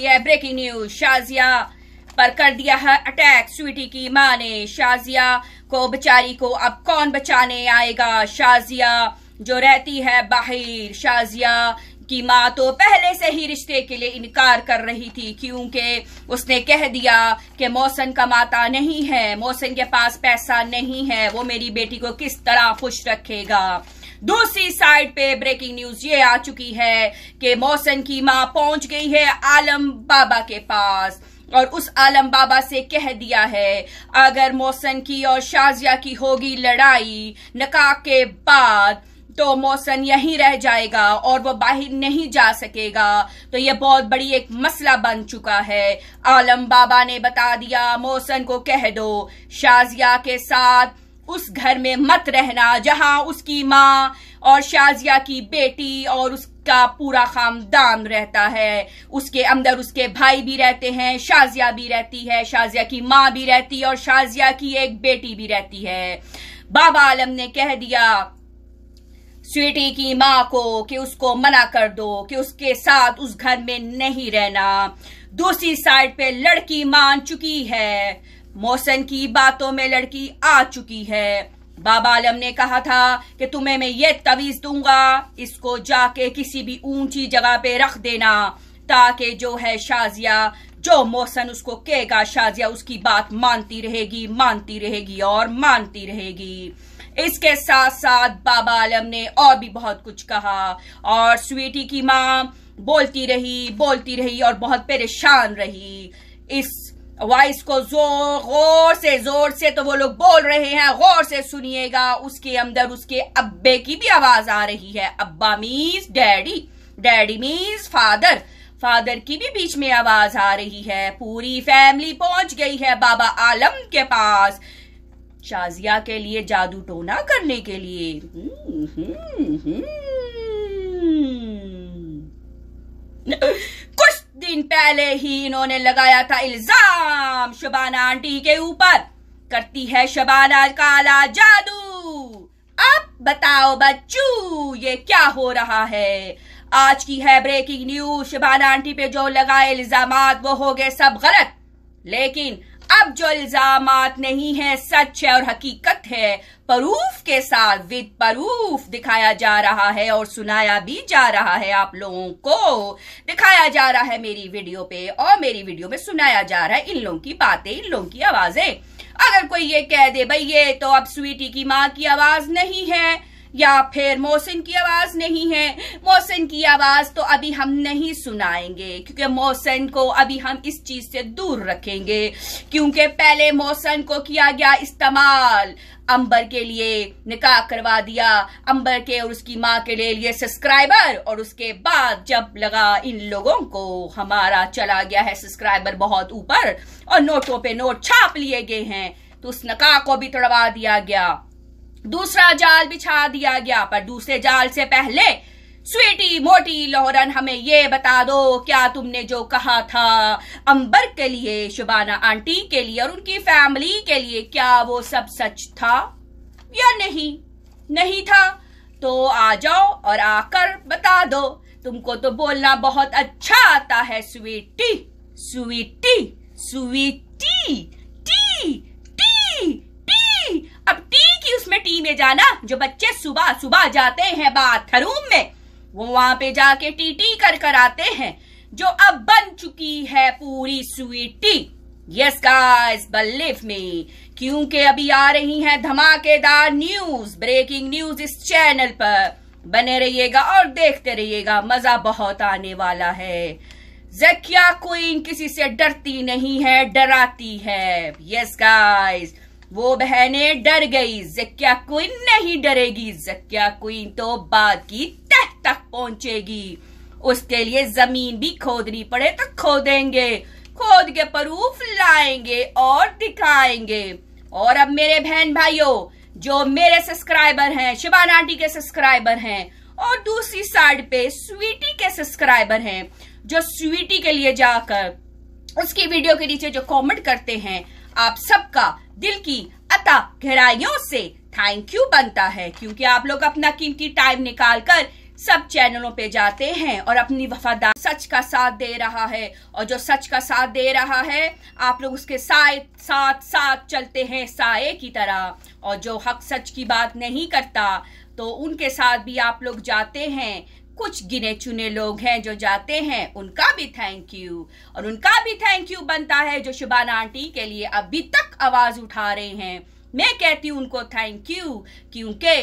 यह breaking news Shazia पर कर दिया है अटैक स्वीटी की मां ने शाजिया को बेचारी को अब कौन बचाने आएगा शाजिया जो रहती है बाहिर शाजिया की माँ तो पहले से ही रिश्ते के लिए इनकार कर रही थी क्योंकि उसने कह दिया कि मौसन माता नहीं है मौसन के पास पैसा नहीं है वो मेरी बेटी को किस तरह खुश रखेगा दूसरी साइड पे ब्रेकिंग न्यूज ये आ चुकी है कि मौसम की मां पहुंच गई है आलम बाबा के पास और उस आलम बाबा से कह दिया है अगर मौसम की और शाजिया की होगी लड़ाई नका के बाद तो मौसम यहीं रह जाएगा और वो बाहर नहीं जा सकेगा तो ये बहुत बड़ी एक मसला बन चुका है आलम बाबा ने बता दिया मौसम को कह दो शाजिया के साथ उस घर में मत रहना जहां उसकी माँ और शाजिया की बेटी और उसका पूरा खानदान रहता है उसके अंदर उसके भाई भी रहते हैं शाजिया भी रहती है शाजिया की माँ भी रहती है और शाजिया की एक बेटी भी रहती है बाबा आलम ने कह दिया स्वीटी की माँ को कि उसको मना कर दो कि उसके साथ उस घर में नहीं रहना दूसरी साइड पे लड़की मान चुकी है मोहसन की बातों में लड़की आ चुकी है बाबा आलम ने कहा था कि तुम्हें मैं ये तवीज दूंगा इसको जाके किसी भी ऊंची जगह पे रख देना ताकि जो है शाजिया जो मोहसन उसको कहेगा शाजिया उसकी बात मानती रहेगी मानती रहेगी और मानती रहेगी इसके साथ साथ बाबा आलम ने और भी बहुत कुछ कहा और स्वीटी की माँ बोलती रही बोलती रही और बहुत परेशान रही इस वॉइस को जोर गौर से जोर से तो वो लोग बोल रहे हैं गौर से सुनिएगा उसके अंदर उसके अब्बे की भी आवाज आ रही है अब्बा means daddy daddy means father father की भी बीच में आवाज आ रही है पूरी फैमिली पहुंच गई है बाबा आलम के पास शाजिया के लिए जादू टोना करने के लिए हुँ, हुँ, हुँ, दिन पहले ही इन्होंने लगाया था इल्जाम शबाना आंटी के ऊपर करती है शबाना काला जादू अब बताओ बच्चू ये क्या हो रहा है आज की है ब्रेकिंग न्यूज शबाना आंटी पे जो लगाए इल्जाम वो हो गए सब गलत लेकिन अब जो इल्जाम नहीं है सच है और हकीकत है परूफ के साथ विद परूफ दिखाया जा रहा है और सुनाया भी जा रहा है आप लोगों को दिखाया जा रहा है मेरी वीडियो पे और मेरी वीडियो में सुनाया जा रहा है इन लोगों की बातें इन लोगों की आवाजें अगर कोई ये कह दे भाई ये तो अब स्वीटी की माँ की आवाज नहीं है या फिर मोहसिन की आवाज नहीं है मोहसिन की आवाज तो अभी हम नहीं सुनाएंगे क्योंकि मोहसिन को अभी हम इस चीज से दूर रखेंगे क्योंकि पहले मोहसिन को किया गया इस्तेमाल अंबर के लिए निकाह करवा दिया अंबर के और उसकी माँ के लिए लिए सब्सक्राइबर और उसके बाद जब लगा इन लोगों को हमारा चला गया है सब्सक्राइबर बहुत ऊपर और नोटों पे नोट छाप लिए गए हैं तो उस नकाह को भी तोड़वा दिया गया दूसरा जाल बिछा दिया गया पर दूसरे जाल से पहले स्वीटी मोटी लोहरन हमें ये बता दो क्या तुमने जो कहा था अंबर के लिए शुबाना आंटी के लिए और उनकी फैमिली के लिए क्या वो सब सच था या नहीं नहीं था तो आ जाओ और आकर बता दो तुमको तो बोलना बहुत अच्छा आता है sweetie sweetie sweetie tea tea tea अब टी की उसमें में जाना जो बच्चे सुबह सुबह जाते हैं बाथरूम में वो वहां पे जाके टी कर कर आते हैं जो अब बन चुकी है पूरी sweet tea yes guys believe me क्योंकि अभी आ रही है धमाकेदार न्यूज ब्रेकिंग न्यूज इस चैनल पर बने रहिएगा और देखते रहिएगा मजा बहुत आने वाला है जकिया क्वीन किसी से डरती नहीं है डराती है यस yes, गाइस वो बहने डर गई जक्या क्वीन नहीं डरेगी जक्या क्वीन तो बाद की तह तक पहुंचेगी उसके लिए जमीन भी खोदनी पड़े तो खोदेंगे खोद के प्रूफ लाएंगे और दिखाएंगे और अब मेरे बहन भाइयों जो मेरे सब्सक्राइबर हैं शिबान आंटी के सब्सक्राइबर हैं और दूसरी साइड पे स्वीटी के सब्सक्राइबर हैं जो स्वीटी के लिए जाकर उसकी वीडियो के नीचे जो कमेंट करते हैं आप सबका दिल की अता गहराइयों से थैंक यू बनता है क्योंकि आप लोग अपना कीमती टाइम निकाल कर सब चैनलों पे जाते हैं और अपनी वफादार सच का साथ दे रहा है और जो सच का साथ दे रहा है आप लोग उसके साथ साथ साथ चलते हैं साए की तरह और जो हक सच की बात नहीं करता तो उनके साथ भी आप लोग जाते हैं कुछ गिने चुने लोग हैं जो जाते हैं उनका भी थैंक यू और उनका भी थैंक यू बनता है जो शुभाना आंटी के लिए अभी तक आवाज़ उठा रहे हैं मैं कहती हूँ उनको थैंक यू क्योंकि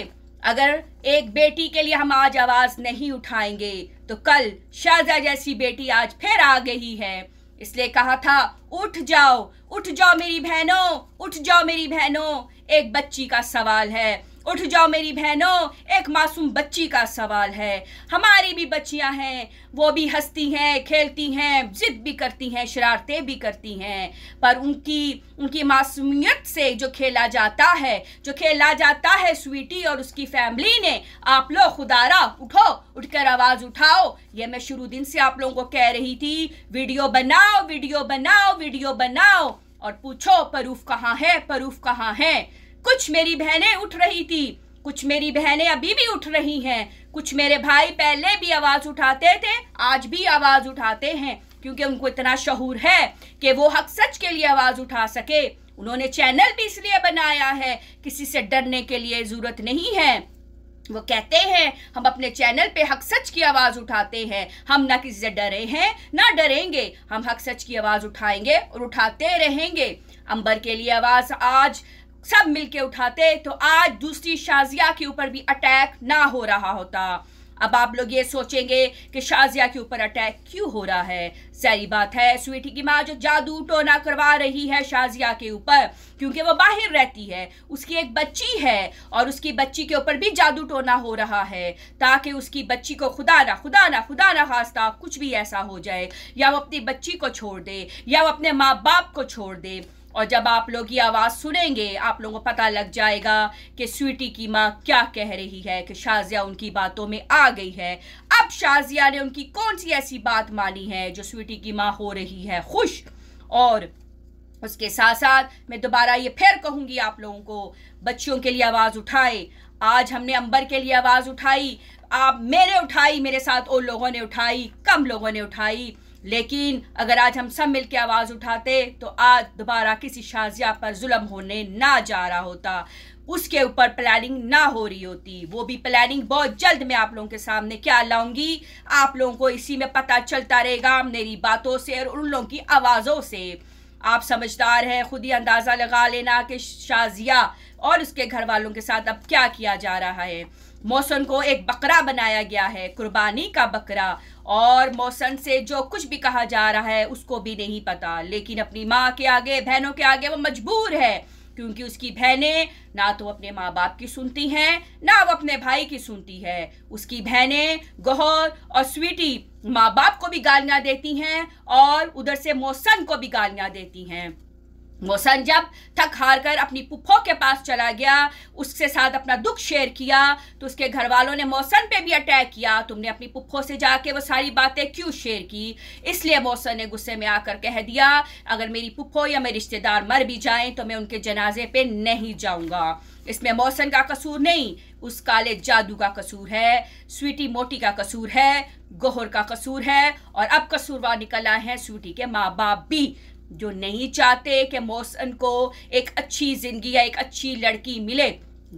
अगर एक बेटी के लिए हम आज आवाज़ नहीं उठाएंगे तो कल शाजा जैसी बेटी आज फिर आ गई है इसलिए कहा था उठ जाओ उठ जाओ मेरी बहनों उठ जाओ मेरी बहनों एक बच्ची का सवाल है उठ जाओ मेरी बहनों एक मासूम बच्ची का सवाल है हमारी भी बच्चियां हैं वो भी हंसती हैं खेलती हैं जिद भी करती हैं शरारतें भी करती हैं पर उनकी उनकी मासूमियत से जो खेला जाता है जो खेला जाता है स्वीटी और उसकी फैमिली ने आप लोग खुदारा उठो उठकर आवाज़ उठाओ ये मैं शुरू दिन से आप लोगों को कह रही थी वीडियो बनाओ वीडियो बनाओ वीडियो बनाओ और पूछो परूफ कहाँ है परूफ कहाँ है कुछ मेरी बहनें उठ रही थी कुछ मेरी बहनें अभी भी उठ रही हैं कुछ मेरे भाई पहले भी आवाज़ उठाते थे आज भी आवाज़ उठाते हैं क्योंकि उनको इतना शहूर है कि वो हक सच के लिए आवाज़ उठा सके उन्होंने चैनल भी इसलिए बनाया है किसी से डरने के लिए ज़रूरत नहीं है वो कहते हैं हम अपने चैनल पे हक सच की आवाज़ उठाते हैं हम ना किसी से डरे हैं ना डरेंगे हम हक सच की आवाज़ उठाएंगे और उठाते रहेंगे अंबर के लिए आवाज़ आज सब मिलके उठाते तो आज दूसरी शाजिया के ऊपर भी अटैक ना हो रहा होता अब आप लोग ये सोचेंगे कि शाजिया के ऊपर अटैक क्यों हो रहा है सही बात है स्वीटी की माँ जो जादू टोना करवा रही है शाजिया के ऊपर क्योंकि वो बाहर रहती है उसकी एक बच्ची है और उसकी बच्ची के ऊपर भी जादू टोना हो रहा है ताकि उसकी बच्ची को खुदा ना खुदा ना खुदा ना खास्ता कुछ भी ऐसा हो जाए या वो अपनी बच्ची को छोड़ दे या वो अपने माँ बाप को छोड़ दे और जब आप लोग ये आवाज़ सुनेंगे आप लोगों को पता लग जाएगा कि स्वीटी की माँ क्या कह रही है कि शाजिया उनकी बातों में आ गई है अब शाजिया ने उनकी कौन सी ऐसी बात मानी है जो स्वीटी की माँ हो रही है खुश और उसके साथ साथ मैं दोबारा ये फिर कहूँगी आप लोगों को बच्चियों के लिए आवाज़ उठाए आज हमने अंबर के लिए आवाज़ उठाई आप मेरे उठाई मेरे साथ और लोगों ने उठाई कम लोगों ने उठाई लेकिन अगर आज हम सब मिलकर आवाज़ उठाते तो आज दोबारा किसी शाजिया पर जुलम होने ना जा रहा होता उसके ऊपर प्लानिंग ना हो रही होती वो भी प्लानिंग बहुत जल्द मैं आप लोगों के सामने क्या लाऊंगी आप लोगों को इसी में पता चलता रहेगा मेरी बातों से और उन लोगों की आवाज़ों से आप समझदार हैं खुद ही अंदाज़ा लगा लेना कि शाजिया और उसके घर वालों के साथ अब क्या किया जा रहा है मौसम को एक बकरा बनाया गया है कुर्बानी का बकरा और मौसन से जो कुछ भी कहा जा रहा है उसको भी नहीं पता लेकिन अपनी माँ के आगे बहनों के आगे वो मजबूर है क्योंकि उसकी बहनें ना तो अपने माँ बाप की सुनती हैं ना वो अपने भाई की सुनती है उसकी बहनें गौहर और स्वीटी माँ बाप को भी गालियाँ देती हैं और उधर से मौसन को भी गालियाँ देती हैं मोहसन जब थक हार कर अपनी पुप्पो के पास चला गया उसके साथ अपना दुख शेयर किया तो उसके घर वालों ने मोहसन पे भी अटैक किया तुमने अपनी पुप्पो से जाके वो सारी बातें क्यों शेयर की इसलिए मोहसन ने गुस्से में आकर कह दिया अगर मेरी पुप्पो या मेरे रिश्तेदार मर भी जाएं तो मैं उनके जनाजे पे नहीं जाऊंगा इसमें मौसम का कसूर नहीं उस काले जादू का कसूर है स्वीटी मोटी का कसूर है गोहर का कसूर है और अब कसूरवार निकल आए हैं स्वीटी के माँ बाप भी जो नहीं चाहते कि मौसन को एक अच्छी ज़िंदगी या एक अच्छी लड़की मिले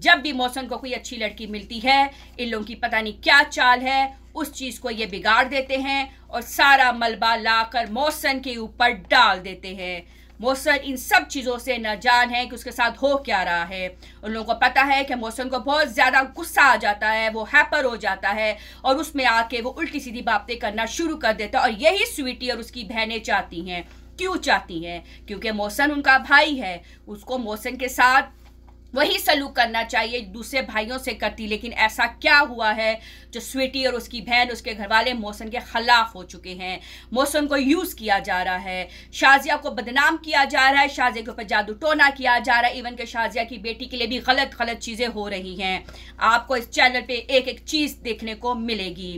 जब भी मौसन को कोई अच्छी लड़की मिलती है इन लोगों की पता नहीं क्या चाल है उस चीज़ को ये बिगाड़ देते हैं और सारा मलबा लाकर मौसन के ऊपर डाल देते हैं मौसन इन सब चीज़ों से जान है कि उसके साथ हो क्या रहा है उन लोगों को पता है कि मौसन को बहुत ज़्यादा गुस्सा आ जाता है वो हैपर हो जाता है और उसमें आके वो उल्टी सीधी बातें करना शुरू कर देता है और यही स्वीटी और उसकी बहनें चाहती हैं क्यों चाहती हैं क्योंकि मोहसन उनका भाई है उसको मोहसन के साथ वही सलूक करना चाहिए दूसरे भाइयों से करती लेकिन ऐसा क्या हुआ है जो स्वीटी और उसकी बहन उसके घर वाले मोहसन के ख़िलाफ़ हो चुके हैं मोहसन को यूज़ किया जा रहा है शाजिया को बदनाम किया जा रहा है शाजिया के ऊपर जादू टोना किया जा रहा है इवन के शाजिया की बेटी के लिए भी गलत गलत चीज़ें हो रही हैं आपको इस चैनल पर एक एक चीज़ देखने को मिलेगी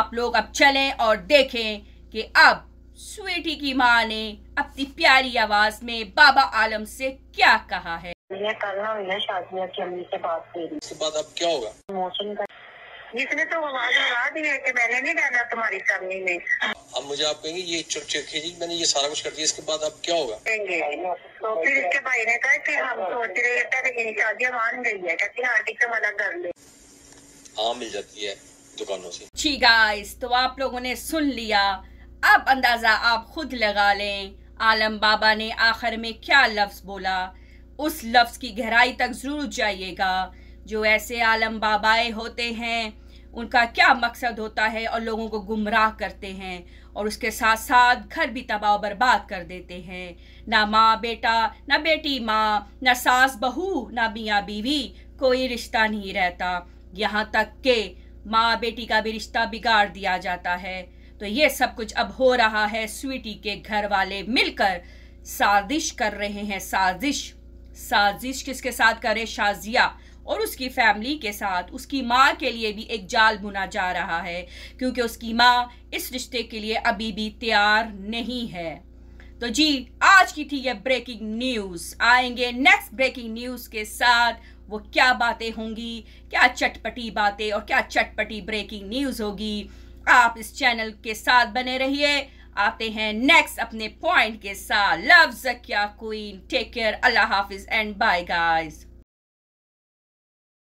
आप लोग अब चलें और देखें कि अब स्वीटी की माँ ने अपनी प्यारी आवाज में बाबा आलम से क्या कहा है कल ना की अम्मी से बात बाद अब क्या होगा मोशन का तो आवाज लगा दी है कि मैंने नहीं रहना तुम्हारी फैमिली में अब मुझे आप कहेंगे ये चुप चिखे जी मैंने ये सारा कुछ कर दिया इसके बाद अब क्या होगा कहेंगे तो फिर इसके भाई ने कहा कि हम सोच रहे हैं शादी मान गई है कहते हाँ ठीक है मना कर ले हाँ मिल जाती है दुकानों से जी गाइस तो आप लोगों ने सुन लिया अब अंदाज़ा आप खुद लगा लें आलम बाबा ने आखिर में क्या लफ्ज़ बोला उस लफ्ज़ की गहराई तक ज़रूर जाइएगा जो ऐसे आलम बाबाए होते हैं उनका क्या मकसद होता है और लोगों को गुमराह करते हैं और उसके साथ साथ घर भी तबाह बर्बाद कर देते हैं ना माँ बेटा ना बेटी माँ ना सास बहू ना मियाँ बीवी कोई रिश्ता नहीं रहता यहाँ तक के माँ बेटी का भी रिश्ता बिगाड़ दिया जाता है तो ये सब कुछ अब हो रहा है स्वीटी के घर वाले मिलकर साजिश कर रहे हैं साजिश साजिश किसके साथ करे शाजिया और उसकी फैमिली के साथ उसकी माँ के लिए भी एक जाल बुना जा रहा है क्योंकि उसकी माँ इस रिश्ते के लिए अभी भी तैयार नहीं है तो जी आज की थी यह ब्रेकिंग न्यूज़ आएंगे नेक्स्ट ब्रेकिंग न्यूज़ के साथ वो क्या बातें होंगी क्या चटपटी बातें और क्या चटपटी ब्रेकिंग न्यूज़ होगी आप इस चैनल के साथ बने रहिए आते हैं नेक्स्ट अपने पॉइंट के साथ love Zakia queen take care अल्लाह हाफिज एंड बाय गाइस